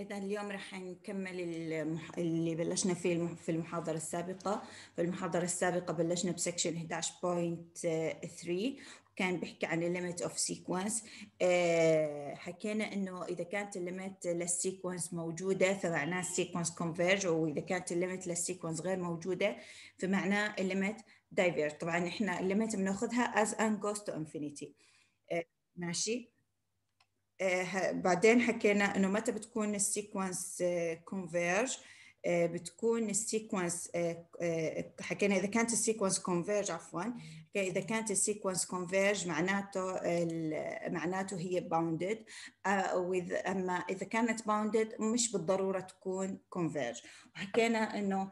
إذا اليوم رح نكمل المح... اللي بلشنا فيه المح... في المحاضرة السابقة، في المحاضرة السابقة بلشنا بسكشن 11.3 كان بيحكي عن الليمت اوف سيكونس حكينا انه اذا كانت الليمت للسيكونس موجوده فمعناه السيكونس كونفيرج واذا كانت الليمت للسيكونس غير موجوده فمعناه الليمت دايفيرج طبعا احنا الليمت بناخذها از ان جوز تو انفينيتي ماشي آه، بعدين حكينا انه متى بتكون السيكونس كونفيرج آه، آه، بتكون السيكونس حكينا اذا كانت السيكونس كونفيرج عفوا اذا كانت السيكونس كونفيرج معناته معناته هي باوندد اما اذا كانت باوندد مش بالضروره تكون كونفيرج وحكينا انه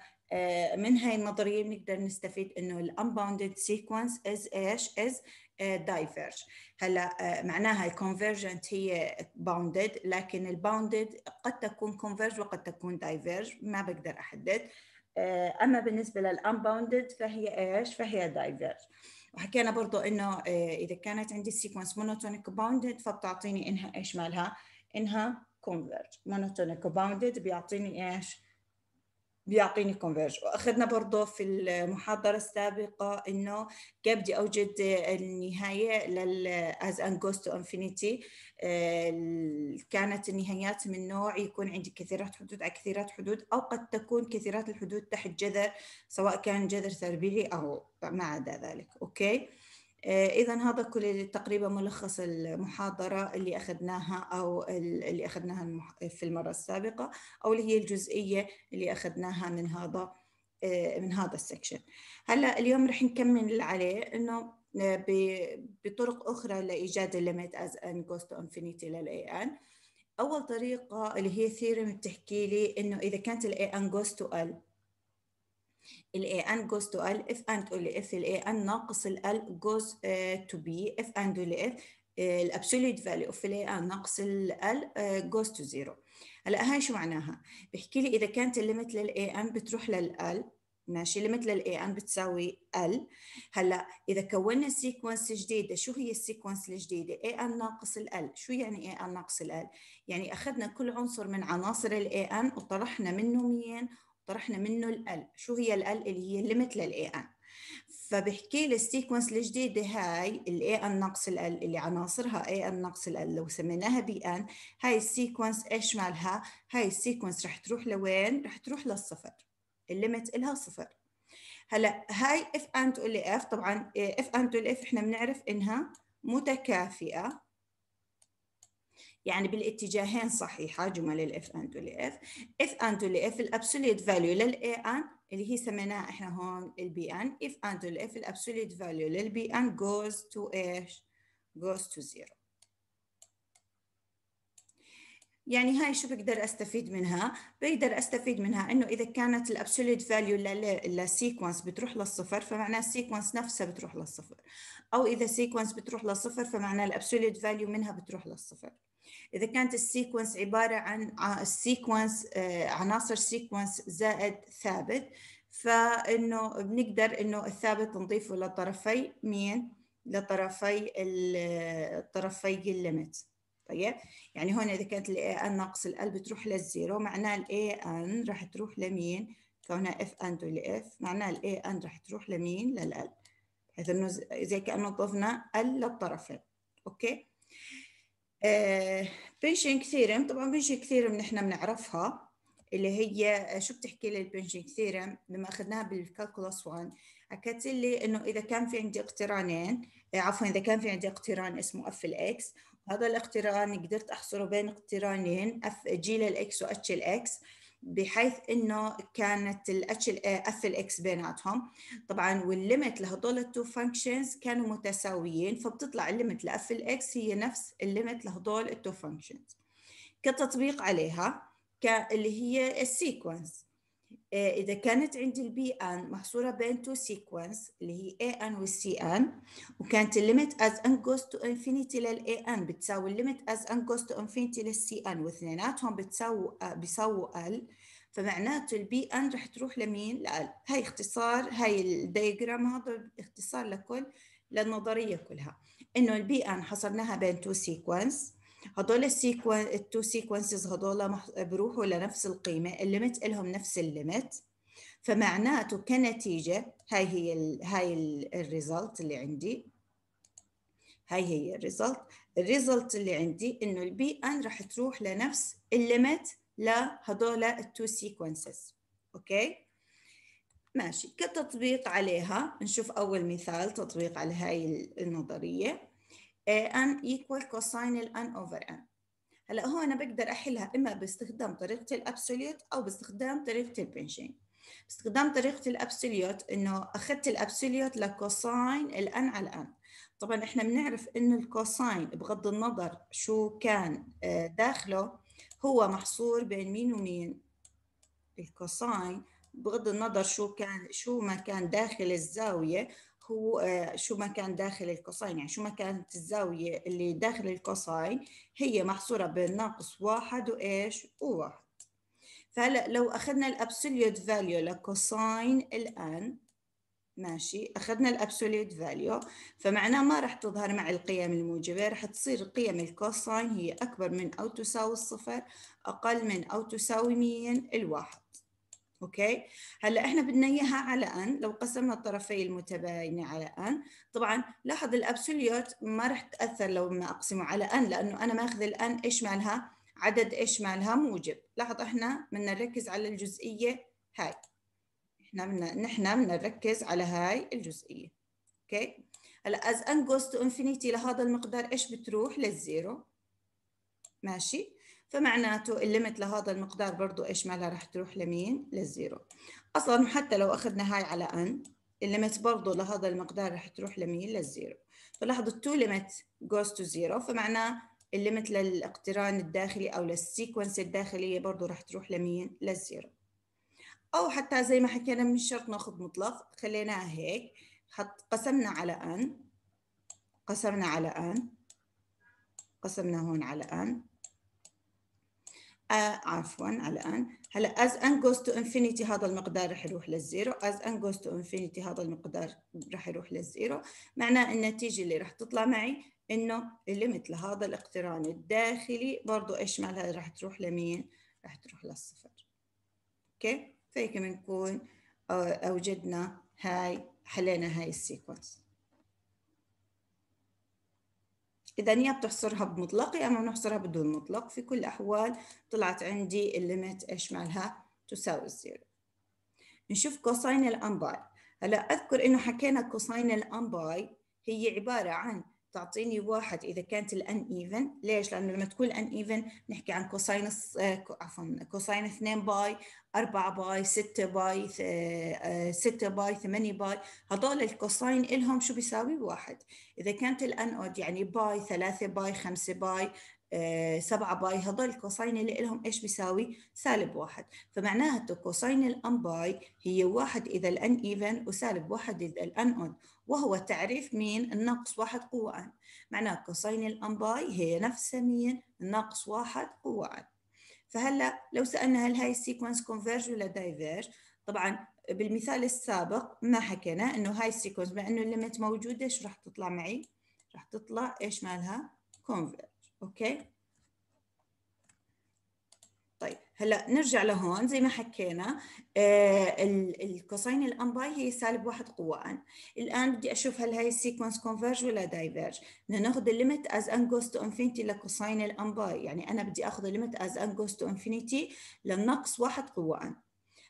من هاي النظريه بنقدر نستفيد انه الانباوندد سيكونس از ايش از دايفرج آه، هلا آه، معناها الكونفرجنت هي باوندد لكن الباوندد قد تكون كونفرج وقد تكون دايفيرج ما بقدر احدد آه، اما بالنسبه للانباوندد فهي ايش فهي دايفيرج وحكينا برضو انه اذا كانت عندي السيكونس مونوتونيك باوندد فبتعطيني انها ايش مالها انها كونفرج مونوتونيك باوندد بيعطيني ايش بيعطيني كونفيرج واخذنا برضه في المحاضره السابقه انه كيف بدي اوجد النهايه لل از ان جوز تو انفينيتي كانت النهايات من نوع يكون عندي كثيرات حدود على كثيرات حدود او قد تكون كثيرات الحدود تحت جذر سواء كان جذر تربيعي او ما عدا ذلك اوكي آه، إذا هذا كل تقريبا ملخص المحاضرة اللي أخذناها أو اللي أخذناها في المرة السابقة أو اللي هي الجزئية اللي أخذناها من هذا آه، من هذا السكشن هلا اليوم رح نكمل عليه إنه آه، بطرق أخرى لإيجاد الليميت از ان جوز تو انفينيتي للاي ان أول طريقة اللي هي ثيرم بتحكي لي إنه إذا كانت الاي ان جوز تو ال ال الاي ان جوز تو ال اف اند ال A ان ناقص ال جوز تو بي اف اند آه، absolute value فاليو اوف A ان ناقص ال آه، goes to زيرو هلا هاي شو معناها بحكي لي اذا كانت الليمت A ان بتروح L ماشي لل A ان بتساوي ال هلا اذا كونا سيكونس جديده شو هي السيكونس الجديده اي ان ناقص ال شو يعني اي ان ناقص ال يعني اخذنا كل عنصر من عناصر ال A ان وطرحنا منه مين طرحنا منه ال شو هي ال اللي هي الليمت للاي ان فبحكي لي السيكونس الجديده هاي الاي ان ناقص ال اللي عناصرها اي ان ناقص ال لو سميناها بي ان هاي السيكونس ايش مالها هاي السيكونس رح تروح لوين رح تروح للصفر الليمت إلها صفر هلا هاي اف ان تقول لي اف طبعا اف ان تقول اف احنا بنعرف انها متكافئه يعني بالاتجاهين صحيحه جمل الاف اند والاف اف اند والاف الابسوليت فاليو للاي ان اللي هي سميناها احنا هون البي ان اف اند والاف الابسوليت فاليو للبي ان goes to ايش goes to zero يعني هاي شو بقدر استفيد منها؟ بقدر استفيد منها انه اذا كانت الابسوليت فاليو للسيكونس بتروح للصفر فمعناه السيكونس نفسها بتروح للصفر او اذا سيكونس بتروح للصفر فمعناه الابسوليت فاليو منها بتروح للصفر اذا كانت السيكونس عباره عن آه، السيكونس آه، عناصر سيكونس زائد ثابت فانه بنقدر انه الثابت نضيفه لطرفي مين لطرفي الطرفي آه، الليمت طيب يعني هون اذا كانت الاي ان ناقص ال بتروح للزيرو معناه الاي ان راح تروح لمين كونها اف ان تو لاف معناه الاي ان راح تروح لمين للال بحيث انه زي كانه ضفنا ال للطرفين اوكي بنشن آه، كثيرم طبعا بنشن كثيرم نحن بنعرفها اللي هي آه، شو بتحكي لي البنشن كثيرم لما اخذناها بالكالكولاس 1 حكت لي انه اذا كان في عندي اقترانين آه، عفوا اذا كان في عندي اقتران اسمه اف الاكس هذا الاقتران قدرت احصره بين اقترانين اف جي للاكس واتش الاكس بحيث انه كانت الاتش اف الاكس بيناتهم طبعا والليمت لهدول التو فانكشنز كانوا متساويين فبتطلع الليمت لاف الاكس هي نفس الليمت لهدول التو فانكشنز كتطبيق عليها اللي هي السيكونس آه، إذا كانت عندي البي أن محصورة بين تو سيكونس اللي هي اي أن والسي أن وكانت الليمت از أن جوز تو انفينيتي للاي أن بتساوي الليمت از أن جوز تو انفينيتي للسي أن واثنيناتهم بتساووا آه، بيساووا ال فمعناته البي أن رح تروح لمين؟ لال هاي اختصار هاي الدياجرام هذا اختصار لكل للنظرية كلها إنه البي أن حصرناها بين تو سيكونس هدول السيكونس التو سيكونسز هدول بروحوا لنفس القيمه الليمت لهم نفس الليمت فمعناته كنتيجه هاي هي الـ هاي الريزلت اللي عندي هاي هي الريزلت الريزلت اللي عندي انه البي ان راح تروح لنفس الليمت لهدول التو سيكونسز اوكي ماشي كتطبيق عليها نشوف اول مثال تطبيق على هاي النظريه n equal cosine ال n over n هلا هون انا بقدر احلها اما باستخدام طريقه الابسوليوت او باستخدام طريقه البنشين باستخدام طريقه الابسوليوت انه اخذت الابسوليوت لكوساين n على n. طبعا احنا بنعرف انه الكوساين بغض النظر شو كان آه، داخله هو محصور بين مين ومين الكوساين بغض النظر شو كان شو ما كان داخل الزاويه هو آه، شو ما كان داخل الكوساين يعني شو ما كانت الزاوية اللي داخل الكوساين هي محصورة بين ناقص واحد وإيش وواحد فهلا لو أخذنا الأبسوليوت فاليو لكوساين الآن ماشي أخذنا الأبسوليوت فاليو فمعناه ما رح تظهر مع القيم الموجبة رح تصير قيم الكوساين هي أكبر من أو تساوي الصفر أقل من أو تساوي مين الواحد اوكي هلا احنا بدنا اياها على ان لو قسمنا الطرفي المتباينه على ان طبعا لاحظ الابسوليوت ما رح تاثر لو ما اقسمه على ان لانه انا ماخذ الان ايش مالها عدد ايش مالها موجب لاحظ احنا بدنا نركز على الجزئيه هاي احنا بدنا نحن بدنا نركز على هاي الجزئيه اوكي هلا از ان جوز تو انفينيتي لهذا المقدار ايش بتروح للزيرو ماشي فمعناته الليمت لهذا المقدار برضو ايش مالها رح تروح لمين للزيرو اصلا حتى لو اخذنا هاي على ان الليمت برضو لهذا المقدار رح تروح لمين للزيرو فلاحظوا التو ليمت goes to zero فمعناه الليمت للاقتران الداخلي او للسيكونس الداخليه برضو رح تروح لمين للزيرو او حتى زي ما حكينا مش شرط ناخذ مطلق خليناها هيك حط قسمنا على ان قسمنا على ان قسمنا هون على ان آه عفوا الآن هلا as n goes to infinity هذا المقدار رح يروح للزيرو as n goes to infinity هذا المقدار رح يروح للزيرو معناه النتيجة اللي رح تطلع معي إنه الليمت لهذا الاقتران الداخلي برضه إيش مالها رح تروح لمين؟ رح تروح للصفر أوكي؟ فهيك بنكون آه، أوجدنا هاي حلينا هاي السيكونس إذا يا بتحصرها بمطلق يا إما بنحصرها بدون مطلق في كل الأحوال طلعت عندي الليمت إيش مالها تساوي الزيرو نشوف كوساين الأنباي هلا أذكر إنه حكينا كوساين الأنباي هي عبارة عن تعطيني واحد إذا كانت الأن إيفن ليش؟ لأنه لما تكون الأن إيفن نحكي عن كوساين آه، عفوا كوساين 2 باي 4 باي 6 باي 6 آه، باي 8 باي هذول الكوساين إلهم شو بيساوي واحد إذا كانت الأنود يعني باي 3 باي 5 باي 7 آه، باي هذول الكوساين اللي لهم ايش بيساوي؟ سالب واحد، فمعناته كوساين الان باي هي واحد اذا الان ايفن وسالب واحد اذا الان اود، وهو تعريف مين؟ النقص واحد قوة ان، معناه كوساين الان باي هي نفسها مين؟ ناقص واحد قوة ان. فهلا لو سالنا هل هاي السيكونس كونفيرج ولا دايفيرج طبعا بالمثال السابق ما حكينا انه هاي السيكونس مع انه الليمت موجوده شو راح تطلع معي راح تطلع ايش مالها كونفيرج اوكي طيب هلا نرجع لهون زي ما حكينا آه، الكوساين الانباي هي سالب واحد قوة ان الان بدي اشوف هل هاي السيكونس كونفيرج ولا دايفيرج بدنا ناخذ الليمت از ان جوز تو انفينيتي لكوساين الانباي يعني انا بدي اخذ الليمت از ان جوز تو انفينيتي للنقص واحد قوة ان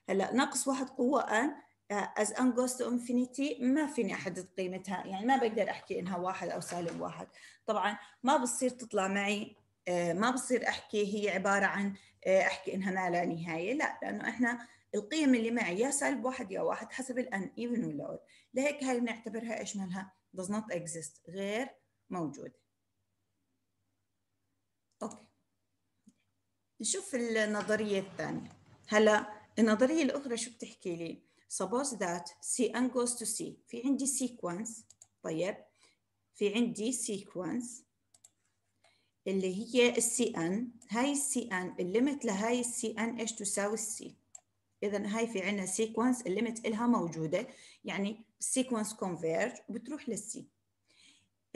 هلا نقص واحد قوة ان از ان جوز تو انفينيتي ما فيني احدد قيمتها يعني ما بقدر احكي انها واحد او سالب واحد طبعا ما بصير تطلع معي آه، ما بصير احكي هي عباره عن آه، احكي انها ما لا نهايه لا لانه احنا القيم اللي معي يا سالب واحد يا واحد حسب الان ايفن ولا لهيك هاي بنعتبرها ايش مالها does not exist غير موجوده اوكي نشوف النظريه الثانيه هلا النظريه الاخرى شو بتحكي لي suppose that C n goes to C في عندي sequence طيب في عندي sequence اللي هي السي ان هاي السي ان الليمت لهاي السي ان ايش تساوي السي اذا هاي في عندنا سيكونس الليمت الها موجوده يعني سيكونس كونفيرج وبتروح للسي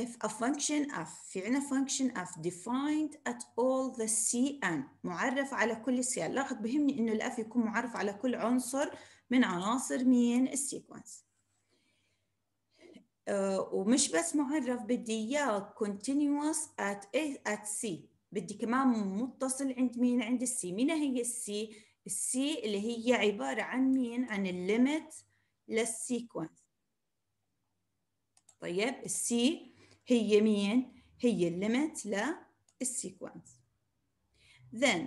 if a function f في عندنا function f defined at all the cn معرف على كل cn لاحظ بهمني انه الاف يكون معرف على كل عنصر من عناصر مين السيكونس آه، ومش بس مهرف بدي اياه continuous at A at C بدي كمان متصل عند مين عند السي مين هي السي السي اللي هي عبارة عن مين عن الليمت للسيكونس طيب السي هي مين هي الليمت للسيكونس then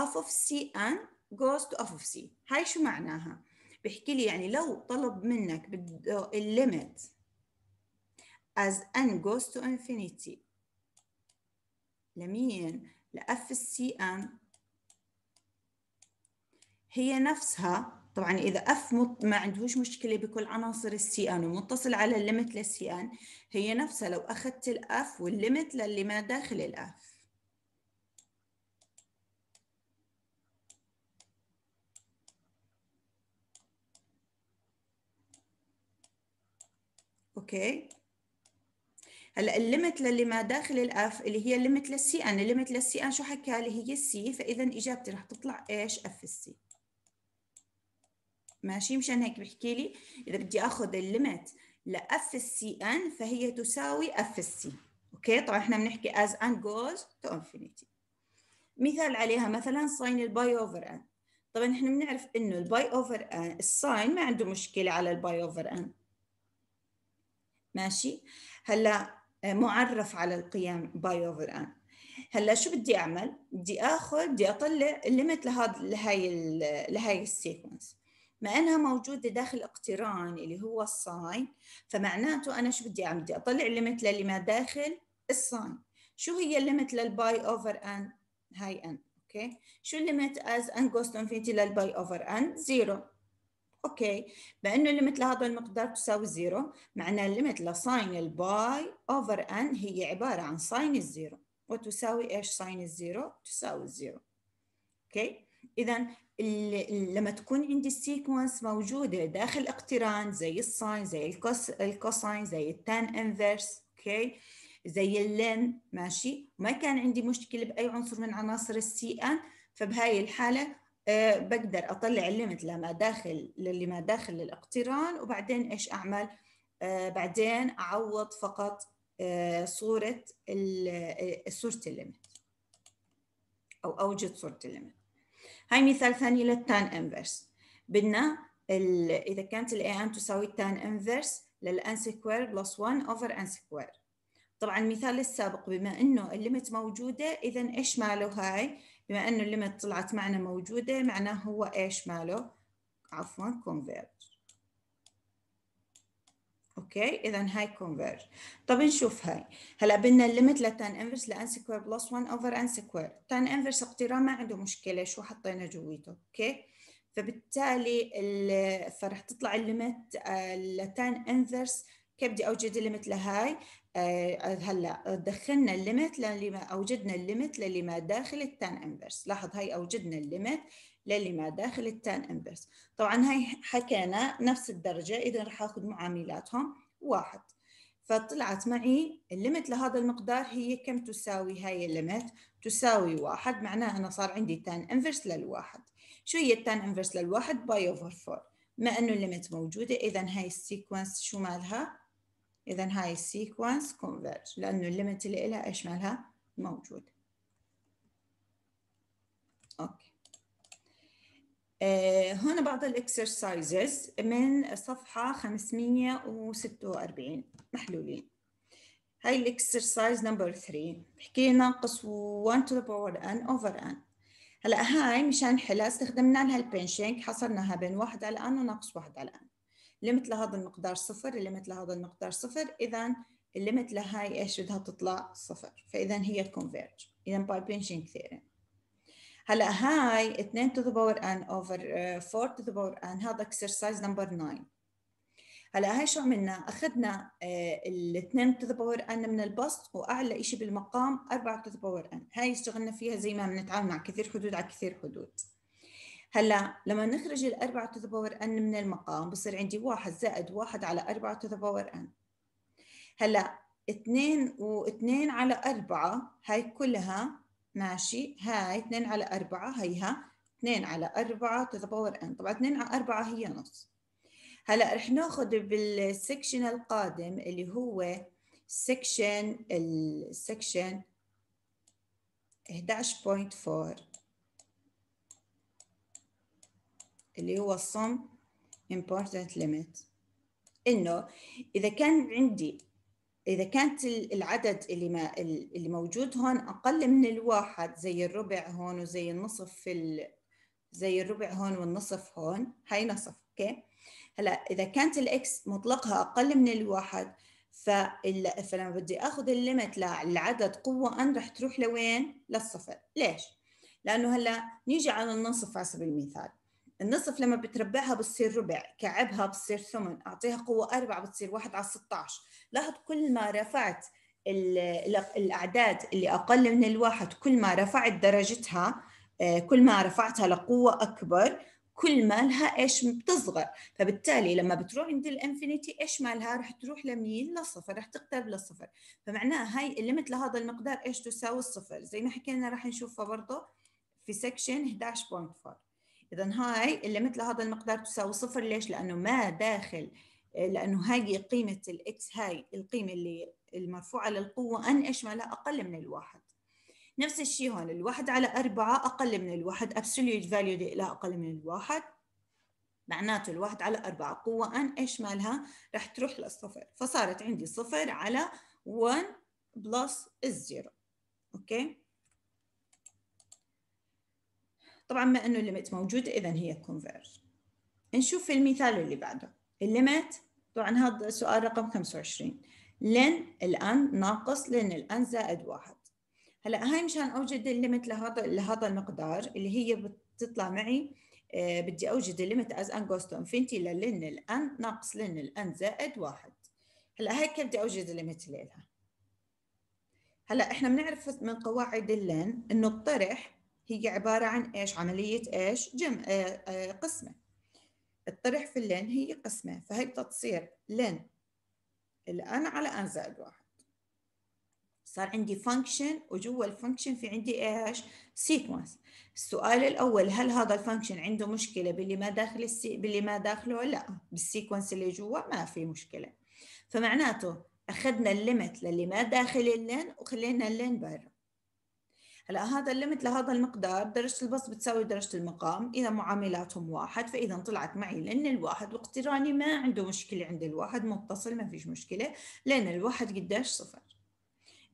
f of c n goes to f of c هاي شو معناها بيحكي لي يعني لو طلب منك بده الليمت as n goes to infinity لمين؟ f السي ان هي نفسها طبعا إذا اف مط... ما عندهوش مشكلة بكل عناصر السي ان ومتصل على الليمت للسي ان هي نفسها لو أخذت الاف والليمت للي ما داخل الاف اوكي هلا الليمت للي ما داخل الاف اللي هي الليمت للسي ان الليمت للسي ان شو حكى لي هي السي فاذا اجابتي رح تطلع ايش اف السي ماشي مشان هيك بحكي لي اذا بدي اخذ الليمت لاف السي ان فهي تساوي اف السي اوكي طبعا احنا بنحكي از ان جوز تو انفينيتي مثال عليها مثلا ساين الباي اوفر ان طبعا احنا بنعرف انه الباي اوفر ان الساين ما عنده مشكله على الباي اوفر ان ماشي هلا آه، معرف على القيم باي اوفر ان هلا شو بدي اعمل بدي اخذ بدي اطلع الليمت لهذا لهي لهي السيكونس ما انها موجوده داخل اقتران اللي هو الساين فمعناته انا شو بدي اعمل بدي اطلع الليمت للي ما داخل الساين شو هي الليمت للباي اوفر ان هاي ان اوكي شو الليمت از ان جوست انفينيتي للباي اوفر ان زيرو اوكي بانه الليمت لهذا المقدار تساوي زيرو معناه الليمت لساين الباي اوفر ان هي عباره عن ساين الزيرو وتساوي ايش ساين الزيرو تساوي الزيرو اوكي اذا لما تكون عندي السيكونس موجوده داخل اقتران زي الساين زي الكوس الكوساين زي التان انفيرس اوكي زي اللين ماشي ما كان عندي مشكله باي عنصر من عناصر السي ان فبهاي الحاله آه، بقدر اطلع الليمت لما داخل للي ما داخل للاقتران وبعدين ايش اعمل آه، بعدين اعوض فقط آه، صوره صوره الليمت او اوجد صوره الليمت هاي مثال ثاني للتان انفرس بدنا اذا كانت الاي ان تساوي التان انفرس للان سكوير بلس 1 اوفر ان سكوير طبعا المثال السابق بما انه الليمت موجوده اذا ايش ماله هاي بما انه الليمت طلعت معنا موجوده معناه هو ايش ماله عفوا كونفيرج اوكي اذا هاي كونفيرج طب نشوف هاي هلا بدنا الليمت لتان انفرس لان سكوير بلس 1 اوفر ان سكوير تان انفرس اقتران ما عنده مشكله شو حطينا جويته اوكي فبالتالي فرح تطلع الليمت لتان انفرس كيف بدي اوجد الليمت لهاي آه، هلا دخلنا الليمت للي ما اوجدنا الليمت للي ما داخل التان انفرس لاحظ هاي اوجدنا الليمت للي ما داخل التان انفرس طبعا هاي حكينا نفس الدرجه اذا راح اخذ معاملاتهم واحد فطلعت معي الليمت لهذا المقدار هي كم تساوي هاي الليمت تساوي واحد معناها أنا صار عندي تان انفرس للواحد شو هي التان انفرس للواحد باي اوفر 4 ما انه الليمت موجوده اذا هاي السيكونس شو مالها إذا هاي السيكونس كونفيرج لأنه الليمت اللي إلها إيش مالها موجود أوكي آه هنا بعض الإكسرسايزز من صفحة 546 محلولين هاي الإكسرسايز نمبر 3 بحكي ناقص 1 to the power n over n هلا هاي مشان نحلها استخدمنا لها البنشينج حصرناها بين واحد على n وناقص واحد على n ليمت لهذا المقدار صفر ليمت لهذا المقدار صفر إذا الليمت لهاي إيش بدها تطلع صفر فإذا هي كونفيرج إذا باي بينشينج ثيرم هلا هاي 2 to the power n over 4 آه، to the power n هذا exercise number 9 هلا هاي شو عملنا؟ اخذنا آه، ال 2 to the power n من البسط واعلى شيء بالمقام 4 to the power n هاي اشتغلنا فيها زي ما بنتعامل مع كثير حدود على كثير حدود هلا لما نخرج ال 4 to the power n من المقام بصير عندي 1 زائد 1 على 4 to the power n. هلا 2 و 2 على 4 هاي كلها ماشي هاي 2 على 4 هيها 2 على 4 to the power n، طبعا 2 على 4 هي نص. هلا رح ناخذ بالسكشن القادم اللي هو سكشن السكشن 11.4 اللي هو الصم important limit انه اذا كان عندي اذا كانت العدد اللي ما اللي موجود هون اقل من الواحد زي الربع هون وزي النصف في ال... زي الربع هون والنصف هون هاي نصف اوكي هلا اذا كانت الاكس مطلقها اقل من الواحد فال... فلما بدي اخذ الليمت للعدد قوه ان رح تروح لوين للصفر ليش لانه هلا نيجي على النصف على سبيل المثال النصف لما بتربعها بتصير ربع كعبها بتصير ثمن أعطيها قوة أربعة بتصير واحد على 16 لاحظ كل ما رفعت الأعداد اللي أقل من الواحد كل ما رفعت درجتها آه، كل ما رفعتها لقوة أكبر كل ما لها ايش بتصغر فبالتالي لما بتروح عند الانفينيتي ايش مالها رح تروح لمين للصفر رح تقترب للصفر فمعناها هاي الليمت لهذا المقدار ايش تساوي الصفر زي ما حكينا رح نشوفها برضه في سكشن 11.4 اذا هاي اللي مثل هذا المقدار تساوي صفر ليش لانه ما داخل لانه هاي قيمه الاكس هاي القيمه اللي المرفوعه للقوه ان اشملها اقل من الواحد نفس الشيء هون الواحد على أربعة أقل من الواحد absolute value دي لها أقل من الواحد معناته الواحد على أربعة قوة أن إيش مالها رح تروح للصفر فصارت عندي صفر على 1 بلس الزيرو أوكي طبعا ما انه الليمت موجود اذا هي كونفيرج نشوف المثال اللي بعده الليمت طبعا هذا سؤال رقم 25 لن الان ناقص لن الان زائد واحد هلا هاي مشان اوجد الليمت لهذا لهذا المقدار اللي هي بتطلع معي آه، بدي اوجد الليمت از ان جوز تو انفينيتي للن الان ناقص لن الان زائد واحد هلا هاي كيف بدي اوجد الليمت لها هلا احنا بنعرف من قواعد اللن انه الطرح هي عبارة عن إيش عملية إيش جمع آه، آه، قسمة الطرح في اللين هي قسمة فهي بتصير لين الآن على أن زائد واحد صار عندي فانكشن وجوا الفانكشن في عندي ايش؟ سيكونس السؤال الاول هل هذا الفانكشن عنده مشكله باللي ما داخل السي... باللي ما داخله؟ لا بالسيكونس اللي جوا ما في مشكله فمعناته اخذنا الليمت للي ما داخل اللين وخلينا اللين برا هلا هذا الليمت لهذا المقدار درجه البسط بتساوي درجه المقام اذا معاملاتهم واحد فاذا طلعت معي لان الواحد واقتراني ما عنده مشكله عند الواحد متصل ما فيش مشكله لان الواحد قداش صفر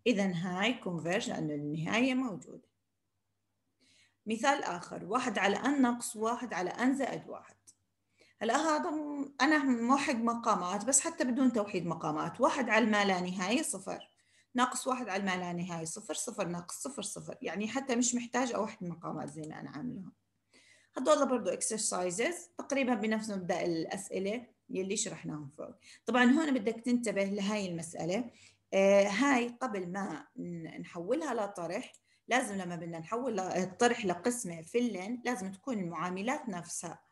اذا هاي كونفيرج لانه النهايه موجوده مثال اخر واحد على ان ناقص واحد على ان زائد واحد هلا هذا انا موحد مقامات بس حتى بدون توحيد مقامات واحد على ما لا نهايه صفر ناقص واحد على المعنى نهائي صفر صفر ناقص صفر صفر يعني حتى مش أو واحد من المقامات زي ما أنا عاملها هدول برضو اكسرسايزز تقريبا بنفس مبدأ الأسئلة يلي شرحناهم فوق طبعا هون بدك تنتبه لهاي المسألة آه، هاي قبل ما نحولها لطرح لازم لما بدنا نحول الطرح لقسمة فلن لازم تكون المعاملات نفسها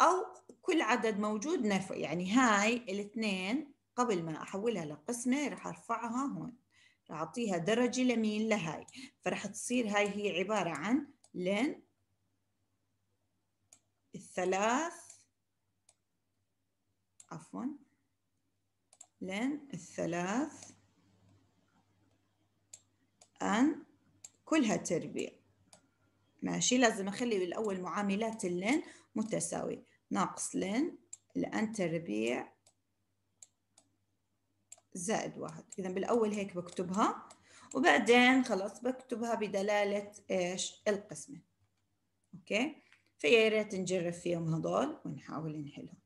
أو كل عدد موجود نفع يعني هاي الاثنين قبل ما أحولها لقسمة رح أرفعها هون راح أعطيها درجة لمين لهاي فراح تصير هاي هي عبارة عن لين الثلاث عفوا لين الثلاث أن كلها تربيع ماشي لازم أخلي بالأول معاملات اللين متساوية ناقص لين الأن تربيع زائد واحد إذا بالأول هيك بكتبها وبعدين خلاص بكتبها بدلالة إيش القسمة أوكي فيا ريت نجرب فيهم هدول ونحاول نحلهم